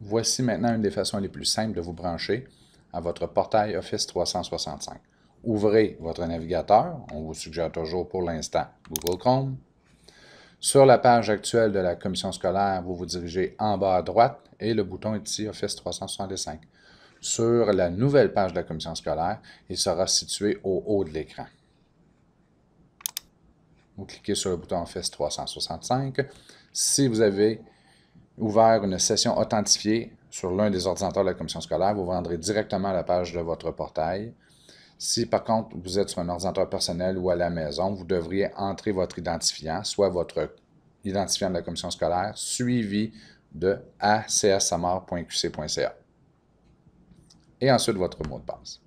Voici maintenant une des façons les plus simples de vous brancher à votre portail Office 365. Ouvrez votre navigateur, on vous suggère toujours pour l'instant Google Chrome. Sur la page actuelle de la commission scolaire, vous vous dirigez en bas à droite et le bouton est ici Office 365. Sur la nouvelle page de la commission scolaire, il sera situé au haut de l'écran. Vous cliquez sur le bouton Office 365. Si vous avez ouvert une session authentifiée sur l'un des ordinateurs de la commission scolaire, vous vendrez rendrez directement à la page de votre portail. Si par contre vous êtes sur un ordinateur personnel ou à la maison, vous devriez entrer votre identifiant, soit votre identifiant de la commission scolaire, suivi de acsamar.qc.ca. Et ensuite votre mot de passe.